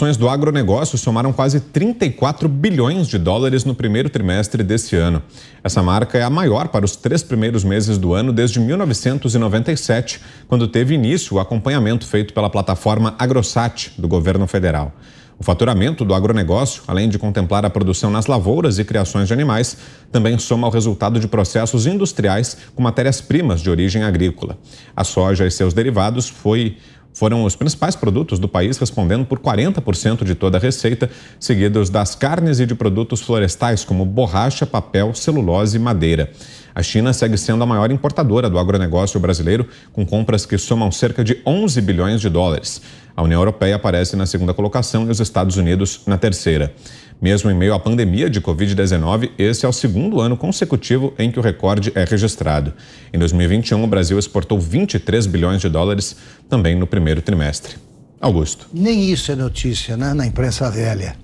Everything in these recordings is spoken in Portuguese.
ações do agronegócio somaram quase 34 bilhões de dólares no primeiro trimestre deste ano. Essa marca é a maior para os três primeiros meses do ano desde 1997, quando teve início o acompanhamento feito pela plataforma AgroSat do governo federal. O faturamento do agronegócio, além de contemplar a produção nas lavouras e criações de animais, também soma o resultado de processos industriais com matérias-primas de origem agrícola. A soja e seus derivados foi foram os principais produtos do país, respondendo por 40% de toda a receita, seguidos das carnes e de produtos florestais como borracha, papel, celulose e madeira. A China segue sendo a maior importadora do agronegócio brasileiro, com compras que somam cerca de 11 bilhões de dólares. A União Europeia aparece na segunda colocação e os Estados Unidos na terceira. Mesmo em meio à pandemia de Covid-19, esse é o segundo ano consecutivo em que o recorde é registrado. Em 2021, o Brasil exportou 23 bilhões de dólares, também no primeiro trimestre. Augusto. Nem isso é notícia né? na imprensa velha.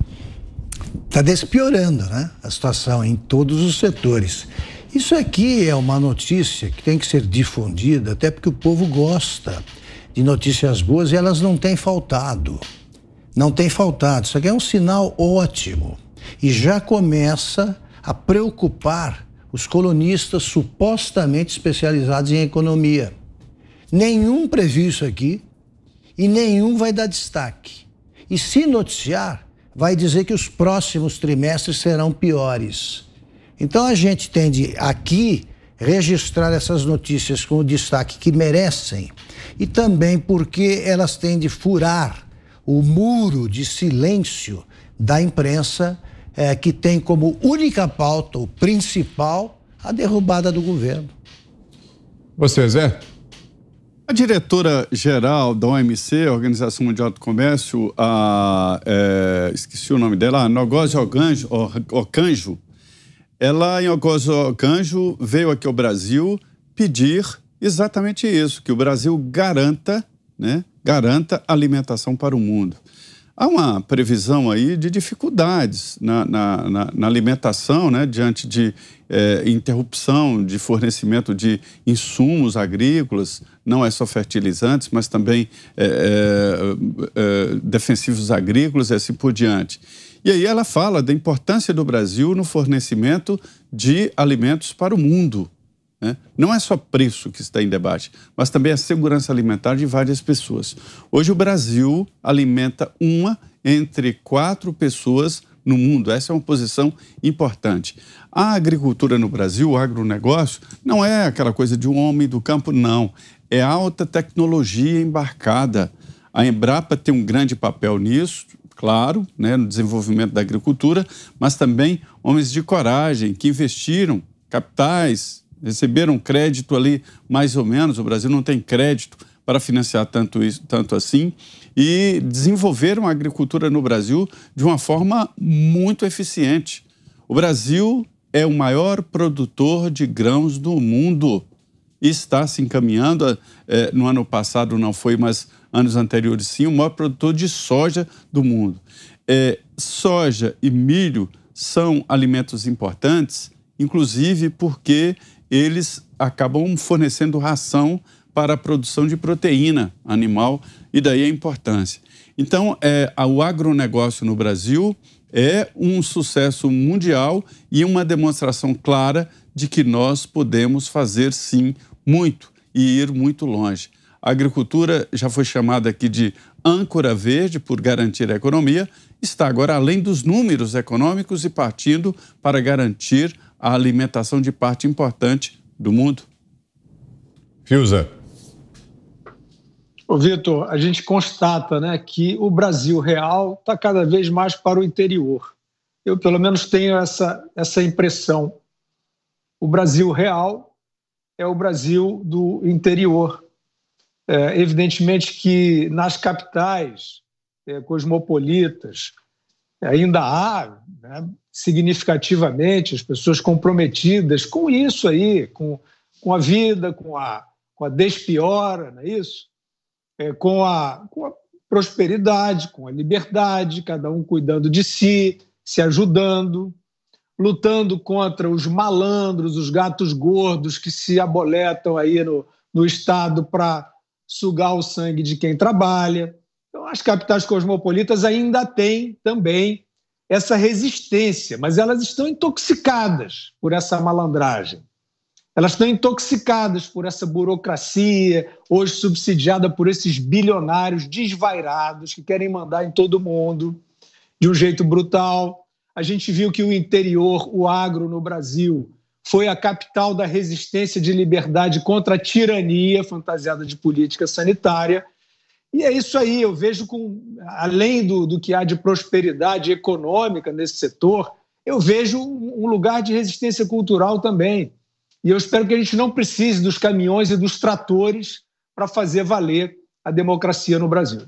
Está despiorando né? a situação em todos os setores. Isso aqui é uma notícia que tem que ser difundida, até porque o povo gosta de notícias boas e elas não têm faltado. Não tem faltado. Isso aqui é um sinal ótimo. E já começa a preocupar os colonistas supostamente especializados em economia. Nenhum previsto aqui e nenhum vai dar destaque. E se noticiar, vai dizer que os próximos trimestres serão piores. Então a gente tende aqui registrar essas notícias com o destaque que merecem e também porque elas têm de furar o muro de silêncio da imprensa, é, que tem como única pauta, o principal, a derrubada do governo. Você, Zé? A diretora-geral da OMC, Organização Mundial do Comércio, a, é, esqueci o nome dela, a Ocanjo, ela, em Nogose Ocanjo, veio aqui ao Brasil pedir exatamente isso, que o Brasil garanta, né, garanta alimentação para o mundo. Há uma previsão aí de dificuldades na, na, na, na alimentação, né, diante de é, interrupção de fornecimento de insumos agrícolas, não é só fertilizantes, mas também é, é, defensivos agrícolas e assim por diante. E aí ela fala da importância do Brasil no fornecimento de alimentos para o mundo. Né? Não é só preço que está em debate, mas também a segurança alimentar de várias pessoas. Hoje o Brasil alimenta uma entre quatro pessoas no mundo. Essa é uma posição importante. A agricultura no Brasil, o agronegócio, não é aquela coisa de um homem do campo, não. É alta tecnologia embarcada. A Embrapa tem um grande papel nisso, claro, né, no desenvolvimento da agricultura, mas também homens de coragem que investiram capitais, receberam crédito ali mais ou menos, o Brasil não tem crédito para financiar tanto, isso, tanto assim, e desenvolveram a agricultura no Brasil de uma forma muito eficiente. O Brasil é o maior produtor de grãos do mundo está se encaminhando. É, no ano passado não foi, mas anos anteriores sim, o maior produtor de soja do mundo. É, soja e milho são alimentos importantes inclusive porque eles acabam fornecendo ração para a produção de proteína animal, e daí a importância. Então, é, o agronegócio no Brasil é um sucesso mundial e uma demonstração clara de que nós podemos fazer sim muito e ir muito longe. A agricultura já foi chamada aqui de âncora verde por garantir a economia, está agora além dos números econômicos e partindo para garantir a alimentação de parte importante do mundo. Fiuza. Ô, Vitor, a gente constata né, que o Brasil real está cada vez mais para o interior. Eu, pelo menos, tenho essa, essa impressão. O Brasil real é o Brasil do interior. É, evidentemente que nas capitais é, cosmopolitas, ainda há né, significativamente as pessoas comprometidas com isso aí, com, com a vida, com a, com a despiora, não é isso? É, com, a, com a prosperidade, com a liberdade, cada um cuidando de si, se ajudando, lutando contra os malandros, os gatos gordos que se aboletam aí no, no Estado para sugar o sangue de quem trabalha as capitais cosmopolitas ainda têm também essa resistência, mas elas estão intoxicadas por essa malandragem. Elas estão intoxicadas por essa burocracia, hoje subsidiada por esses bilionários desvairados que querem mandar em todo mundo de um jeito brutal. A gente viu que o interior, o agro no Brasil, foi a capital da resistência de liberdade contra a tirania fantasiada de política sanitária. E é isso aí, eu vejo com, além do, do que há de prosperidade econômica nesse setor, eu vejo um lugar de resistência cultural também. E eu espero que a gente não precise dos caminhões e dos tratores para fazer valer a democracia no Brasil.